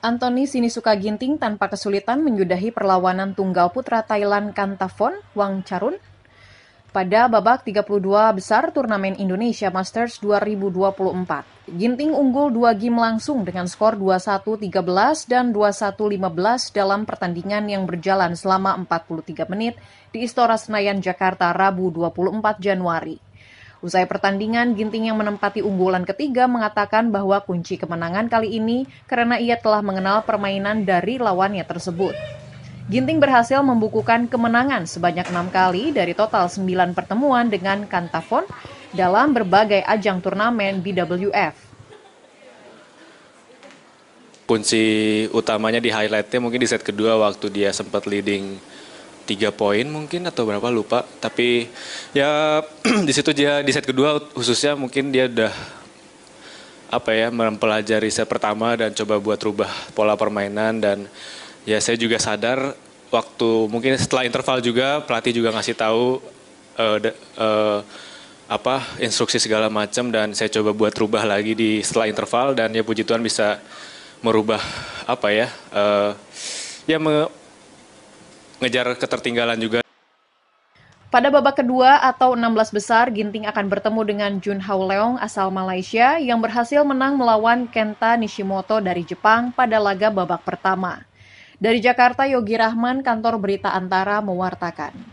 Anthony Sinisuka Ginting tanpa kesulitan menyudahi perlawanan tunggal putra Thailand Kantafon Wang Charun pada babak 32 besar turnamen Indonesia Masters 2024. Ginting unggul dua game langsung dengan skor 21-13 dan 21-15 dalam pertandingan yang berjalan selama 43 menit di Istora Senayan, Jakarta, Rabu 24 Januari. Usai pertandingan, Ginting yang menempati unggulan ketiga mengatakan bahwa kunci kemenangan kali ini karena ia telah mengenal permainan dari lawannya tersebut. Ginting berhasil membukukan kemenangan sebanyak enam kali dari total sembilan pertemuan dengan Kantafon dalam berbagai ajang turnamen BWF. Kunci utamanya di highlightnya mungkin di set kedua waktu dia sempat leading tiga poin mungkin atau berapa lupa tapi ya di situ dia di set kedua khususnya mungkin dia udah apa ya mempelajari set pertama dan coba buat rubah pola permainan dan ya saya juga sadar waktu mungkin setelah interval juga pelatih juga ngasih tahu uh, uh, apa instruksi segala macam dan saya coba buat rubah lagi di setelah interval dan ya puji Tuhan bisa merubah apa ya uh, ya ngejar ketertinggalan juga. Pada babak kedua atau 16 besar, Ginting akan bertemu dengan Jun Hao Leong asal Malaysia yang berhasil menang melawan Kenta Nishimoto dari Jepang pada laga babak pertama. Dari Jakarta, Yogi Rahman, kantor berita Antara, mewartakan.